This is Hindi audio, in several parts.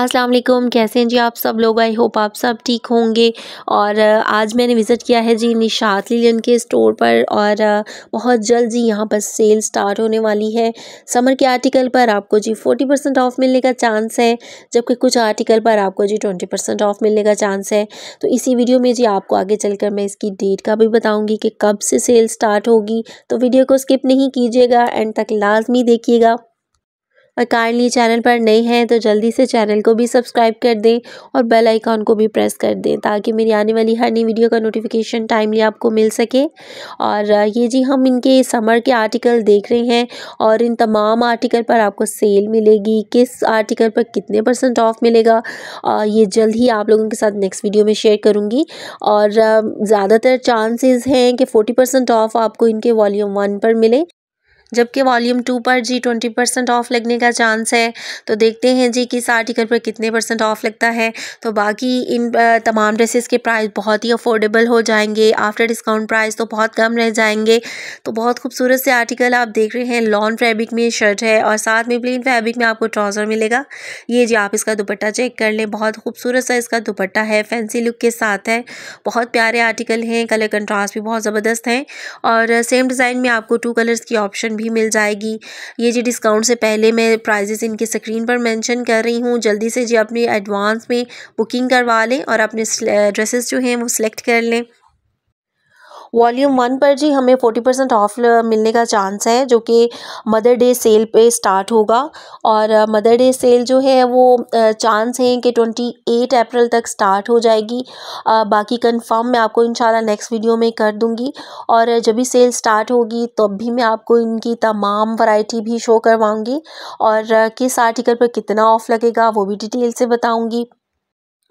अस्सलाम वालेकुम कैसे हैं जी आप सब लोग आई होप आप सब ठीक होंगे और आज मैंने विज़िट किया है जी निशात लिलियन के स्टोर पर और बहुत जल्द जी यहाँ पर सेल स्टार्ट होने वाली है समर के आर्टिकल पर आपको जी फोर्टी परसेंट ऑफ़ मिलने का चांस है जबकि कुछ आर्टिकल पर आपको जी ट्वेंटी परसेंट ऑफ़ मिलने का चांस है तो इसी वीडियो में जी आपको आगे चल कर मैं इसकी डेट का भी बताऊँगी कि कब से सेल स्टार्ट होगी तो वीडियो को स्किप नहीं कीजिएगा एंड तक लाजमी देखिएगा और काइंडली चैनल पर नए हैं तो जल्दी से चैनल को भी सब्सक्राइब कर दें और बेल आइकॉन को भी प्रेस कर दें ताकि मेरी आने वाली हर नई वीडियो का नोटिफिकेशन टाइमली आपको मिल सके और ये जी हम इनके समर के आर्टिकल देख रहे हैं और इन तमाम आर्टिकल पर आपको सेल मिलेगी किस आर्टिकल पर कितने परसेंट ऑफ मिलेगा ये जल्द ही आप लोगों के साथ नेक्स्ट वीडियो में शेयर करूँगी और ज़्यादातर चांसेज़ हैं कि फ़ोर्टी परसेंट ऑफ आपको इनके वॉल्यूम वन पर मिले जबकि वॉल्यूम टू पर जी ट्वेंटी परसेंट ऑफ लगने का चांस है तो देखते हैं जी कि इस आर्टिकल पर कितने परसेंट ऑफ लगता है तो बाकी इन तमाम ड्रेसेस के प्राइस बहुत ही अफोर्डेबल हो जाएंगे आफ्टर डिस्काउंट प्राइस तो बहुत कम रह जाएंगे तो बहुत खूबसूरत से आर्टिकल आप देख रहे हैं लॉन्ग फैब्रिक में शर्ट है और साथ में प्लेन फैब्रिक में आपको ट्राउज़र मिलेगा ये जी आप इसका दुपट्टा चेक कर लें बहुत खूबसूरत सा इसका दुपट्टा है फैंसी लुक के साथ है बहुत प्यारे आर्टिकल हैं कलर कंट्रास्ट भी बहुत ज़बरदस्त हैं और सेम डिज़ाइन में आपको टू कलर्स की ऑप्शन भी भी मिल जाएगी ये जी डिस्काउंट से पहले मैं प्राइजेस इनके स्क्रीन पर मेंशन कर रही हूँ जल्दी से जी अपने एडवांस में बुकिंग करवा लें और अपने ड्रेसेस जो हैं वो सिलेक्ट कर लें वॉल्यूम वन पर जी हमें फोर्टी परसेंट ऑफ मिलने का चांस है जो कि मदर डे सेल पे स्टार्ट होगा और मदर डे सेल जो है वो चांस है कि ट्वेंटी एट अप्रैल तक स्टार्ट हो जाएगी बाकी कंफर्म मैं आपको इंशाल्लाह नेक्स्ट वीडियो में कर दूंगी और जब भी सेल स्टार्ट होगी तब तो भी मैं आपको इनकी तमाम वैरायटी भी शो करवाऊँगी और किस आर्टिकल पर कितना ऑफ लगेगा वो भी डिटेल से बताऊँगी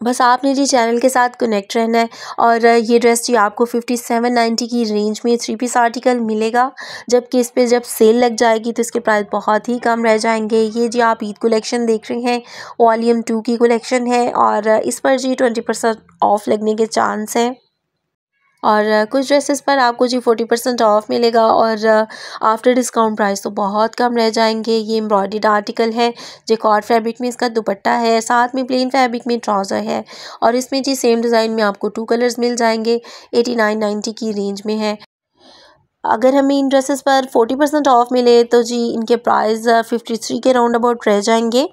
बस आपने जी चैनल के साथ कनेक्ट रहना है और ये ड्रेस जी आपको फिफ्टी सेवन नाइन्टी की रेंज में थ्री पीस आर्टिकल मिलेगा जबकि इस पर जब सेल लग जाएगी तो इसके प्राइस बहुत ही कम रह जाएंगे ये जी आप ईद कलेक्शन देख रहे हैं वॉल्यूम टू की कलेक्शन है और इस पर जी ट्वेंटी परसेंट ऑफ लगने के चांस हैं और कुछ ड्रेसेस पर आपको जी फोर्टी परसेंट ऑफ मिलेगा और आफ्टर डिस्काउंट प्राइस तो बहुत कम रह जाएंगे ये एम्ब्रॉयड आर्टिकल है कॉर्ड फैब्रिक में इसका दुपट्टा है साथ में प्लेन फैब्रिक में ट्राउज़र है और इसमें जी सेम डिज़ाइन में आपको टू कलर्स मिल जाएंगे एटी नाइन नाइन्टी की रेंज में है अगर हमें इन ड्रेसेस पर फोर्टी परसेंट ऑफ मिले तो जी इनके प्राइस फिफ्टी थ्री के राउंड अबाउट रह जाएंगे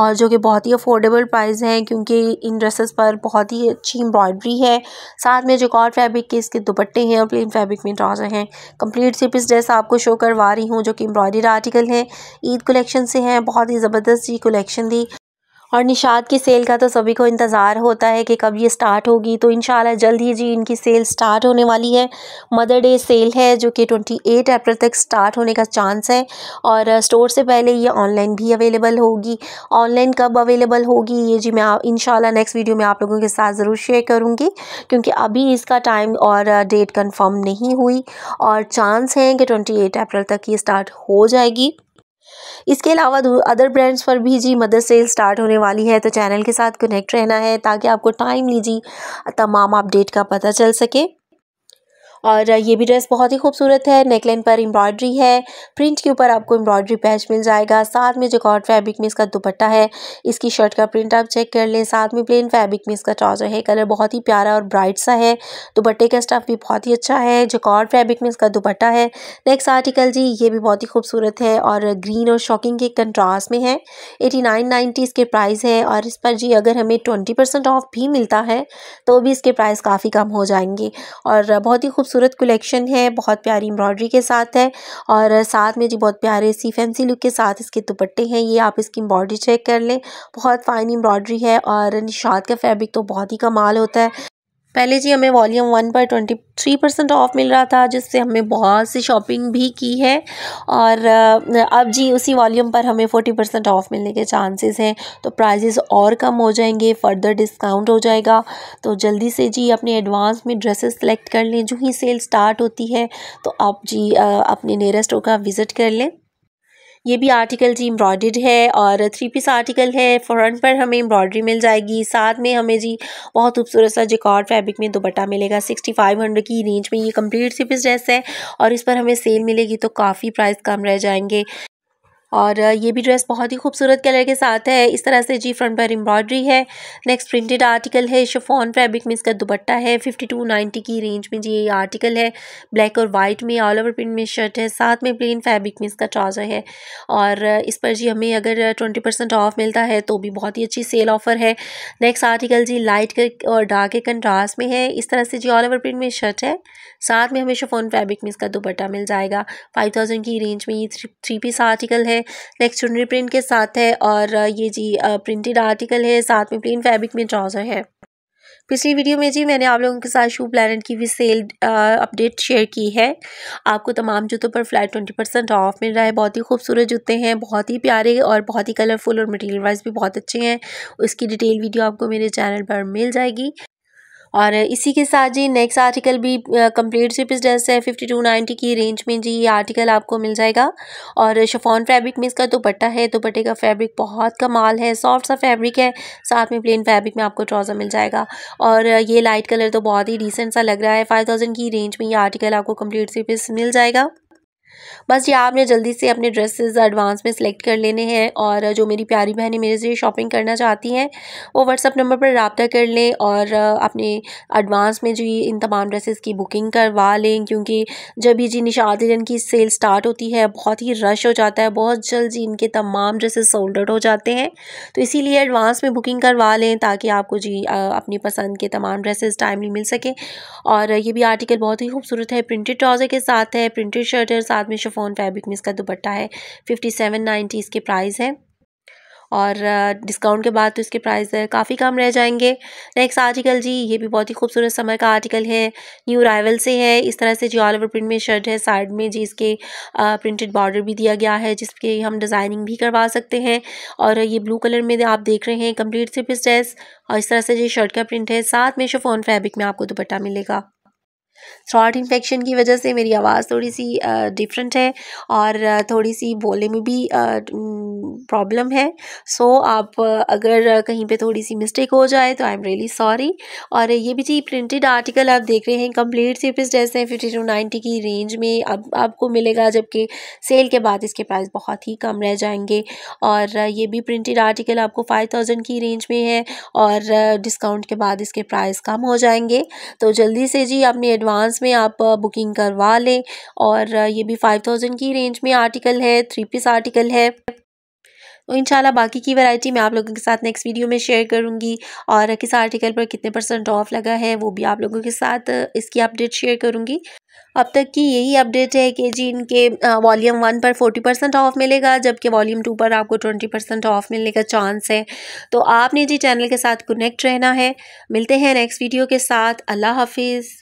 और जो कि बहुत ही अफोर्डेबल प्राइस हैं क्योंकि इन ड्रेसेस पर बहुत ही अच्छी एम्ब्रॉयडरी है साथ में जो कॉर फैब्रिक के इसके दुपट्टे हैं और प्लेन फैब्रिक में ट्राउज़र हैं कंप्लीट सिर्फ इस ड्रेस आपको शो करवा रही हूँ जो कि एम्ब्रॉयडरी आर्टिकल है ईद कलेक्शन से हैं बहुत ही ज़बरदस्त जी कलेक्शन थी और निशाद की सेल का तो सभी को इंतज़ार होता है कि कब ये स्टार्ट होगी तो इन जल्द ही जी इनकी सेल स्टार्ट होने वाली है मदर डे सेल है जो कि ट्वेंटी एट अप्रैल तक स्टार्ट होने का चांस है और स्टोर से पहले ये ऑनलाइन भी अवेलेबल होगी ऑनलाइन कब अवेलेबल होगी ये जी मैं इन नेक्स्ट वीडियो में आप लोगों के साथ ज़रूर शेयर करूँगी क्योंकि अभी इसका टाइम और डेट कन्फर्म नहीं हुई और चांस हैं कि ट्वेंटी एट अप्रैल तक ये स्टार्ट हो जाएगी इसके अलावा अदर ब्रांड्स पर भी जी मदर सेल स्टार्ट होने वाली है तो चैनल के साथ कनेक्ट रहना है ताकि आपको टाइम लीजिए तमाम अपडेट का पता चल सके और ये भी ड्रेस बहुत ही खूबसूरत है नेकलाइन पर एम्ब्रॉयडरी है प्रिंट के ऊपर आपको एम्ब्रॉयडरी पैच मिल जाएगा साथ में जो कॉट फैब्रिक में इसका दुपट्टा है इसकी शर्ट का प्रिंट आप चेक कर लें साथ में प्लेन फैब्रिक में इसका ट्राउजर है कलर बहुत ही प्यारा और ब्राइट सा है दुपट्टे का स्टफ भी बहुत ही अच्छा है जो कॉट फैब्रिक में इसका दुपट्टा है नेक्स्ट आर्टिकल जी ये भी बहुत ही खूबसूरत है और ग्रीन और शॉकिंग के कंट्रास्ट में है एटी नाइन इसके प्राइस है और इस पर जी अगर हमें ट्वेंटी ऑफ भी मिलता है तो भी इसके प्राइस काफ़ी कम हो जाएंगे और बहुत ही खूब खूबसूरत कलेक्शन है बहुत प्यारी एम्ब्रॉयडरी के साथ है और साथ में जी बहुत प्यारे सी फैंसी लुक के साथ इसके दुपट्टे हैं ये आप इसकी एम्ब्रॉयडरी चेक कर लें बहुत फाइन एम्ब्रॉयडरी है और निशात का फैब्रिक तो बहुत ही कमाल होता है पहले जी हमें वॉल्यूम वन पर ट्वेंटी थ्री परसेंट ऑफ मिल रहा था जिससे हमने बहुत सी शॉपिंग भी की है और अब जी उसी वॉल्यूम पर हमें फोर्टी परसेंट ऑफ मिलने के चांसेस हैं तो प्राइजेस और कम हो जाएंगे फर्दर डिस्काउंट हो जाएगा तो जल्दी से जी अपने एडवांस में ड्रेसेस सेलेक्ट कर लें जो ही सेल स्टार्ट होती है तो आप जी अपने नियरेस्ट का विज़िट कर लें ये भी आर्टिकल जी एम्ब्रॉयड है और थ्री पीस आर्टिकल है फ्रंट पर हमें एम्ब्रॉयडरी मिल जाएगी साथ में हमें जी बहुत खूबसूरत सा जिकॉर्ड फैब्रिक में दुपट्टा मिलेगा सिक्सटी फाइव हंड्रेड की रेंज में ये कंप्लीट थ्री पीस ड्रेस है और इस पर हमें सेल मिलेगी तो काफ़ी प्राइस कम रह जाएंगे और ये भी ड्रेस बहुत ही खूबसूरत कलर के साथ है इस तरह से जी फ्रंट पर एम्ब्रॉयडरी है नेक्स्ट प्रिंटेड आर्टिकल है शिफॉन फैब्रिक में इसका दुपट्टा है फिफ्टी टू नाइन्टी की रेंज में जी ये आर्टिकल है ब्लैक और वाइट में ऑल ओवर प्रिंट में शर्ट है साथ में प्लेन फैब्रिक में इसका ट्राउज़र है और इस पर जी हमें अगर ट्वेंटी परसेंट ऑफ मिलता है तो भी बहुत ही अच्छी सेल ऑफ़र है नेक्स्ट आर्टिकल जी लाइट के और डार्क के कंट्रास्ट में है इस तरह से जी ऑल ओवर प्रिंट में शर्ट है साथ में हमें शफोन फैब्रिक में इसका दुपट्टा मिल जाएगा फाइव थाउजेंड की रेंज में ये थ्री पीस आर्टिकल है नेक्स्ट चुनरी प्रिंट के साथ है और ये जी प्रिंटेड आर्टिकल है साथ में प्लेन फैब्रिक में ट्राउज़र है पिछली वीडियो में जी मैंने आप लोगों के साथ शू प्लानट की भी सेल अपडेट शेयर की है आपको तमाम जूतों पर फ्लैट ट्वेंटी परसेंट ऑफ मिल रहा है बहुत ही खूबसूरत जूते हैं बहुत ही प्यारे और बहुत ही कलरफुल और मटेरियल वाइज भी बहुत अच्छे हैं उसकी डिटेल वीडियो आपको मेरे चैनल पर मिल जाएगी और इसी के साथ जी नेक्स्ट आर्टिकल भी कंप्लीट सिप ड्रेस है फिफ्टी टू नाइन्टी की रेंज में जी ये आर्टिकल आपको मिल जाएगा और शफॉन फैब्रिक में इसका दुपट्टा है दुपट्टे का फैब्रिक बहुत कमाल है सॉफ्ट सा फैब्रिक है साथ में प्लेन फैब्रिक में आपको ट्राउज़र मिल जाएगा और ये लाइट कलर तो बहुत ही डिसेंट सा लग रहा है फाइव थाउजेंड की रेंज में ये आर्टिकल आपको कम्प्लीट सिप मिल जाएगा बस ये आपने जल्दी से अपने ड्रेसेस एडवांस में सेलेक्ट कर लेने हैं और जो मेरी प्यारी बहनें मेरे से शॉपिंग करना चाहती हैं वो व्हाट्सअप नंबर पर रबता कर लें और अपने एडवांस में जो ये इन तमाम ड्रेसेस की बुकिंग करवा लें क्योंकि जब ये जी निशाद की सेल स्टार्ट होती है बहुत ही रश हो जाता है बहुत जल्द जी इनके तमाम ड्रेसेस सोल्ड आउट हो जाते हैं तो इसीलिए एडवांस में बुकिंग करवा लें ताकि आपको जी अपनी पसंद के तमाम ड्रेसेस टाइमली मिल सकें और ये भी आर्टिकल बहुत ही खूबसूरत है प्रिंटेड ट्राउज़र के साथ है प्रिंटेड शर्ट है साथ साथ में शफोन फैब्रिक में इसका दुपट्टा है फिफ्टी सेवन नाइन्टी इसके प्राइस है और डिस्काउंट के बाद तो इसके प्राइस काफ़ी कम रह जाएंगे नेक्स्ट आर्टिकल जी ये भी बहुत ही खूबसूरत समर का आर्टिकल है न्यू राइवल से है इस तरह से जी ऑल ओवर प्रिंट में शर्ट है साइड में जी इसके प्रिंटेड बॉर्डर भी दिया गया है जिसके हम डिज़ाइनिंग भी करवा सकते हैं और ये ब्लू कलर में आप देख रहे हैं कम्प्लीट सिर्फ ड्रेस और इस तरह से जी शर्ट का प्रिंट है साथ में शफोन फैब्रिक में आपको दुपट्टा मिलेगा थ्रॉट इन्फेक्शन की वजह से मेरी आवाज़ थोड़ी सी डिफरेंट है और थोड़ी सी बोलने में भी प्रॉब्लम है सो so, आप अगर कहीं पे थोड़ी सी मिस्टेक हो जाए तो आई एम रियली सॉरी और ये भी जी प्रिंटेड आर्टिकल आप देख रहे हैं कंप्लीट सिर्फ जैसे हैं फिफ्टी टू नाइन्टी की रेंज में अब आपको मिलेगा जबकि सेल के बाद इसके प्राइस बहुत ही कम रह जाएंगे और ये भी प्रिंटेड आर्टिकल आपको फाइव थाउजेंड की रेंज में है और डिस्काउंट के बाद इसके प्राइस कम हो जाएंगे तो जल्दी से जी आपने एडवांस एडवांस में आप बुकिंग करवा लें और ये भी फाइव थाउजेंड की रेंज में आर्टिकल है थ्री पीस आर्टिकल है तो इंशाल्लाह बाकी की वैरायटी मैं आप लोगों के साथ नेक्स्ट वीडियो में शेयर करूँगी और किस आर्टिकल पर कितने परसेंट ऑफ लगा है वो भी आप लोगों के साथ इसकी अपडेट शेयर करूँगी अब तक की यही अपडेट है कि जी इनके वॉल्यूम वन पर फोर्टी परसेंट ऑफ मिलेगा जबकि वॉल्यूम टू पर आपको ट्वेंटी परसेंट ऑफ मिलने का चांस है तो आपने जी चैनल के साथ कनेक्ट रहना है मिलते हैं नेक्स्ट वीडियो के साथ अल्लाह हाफिज़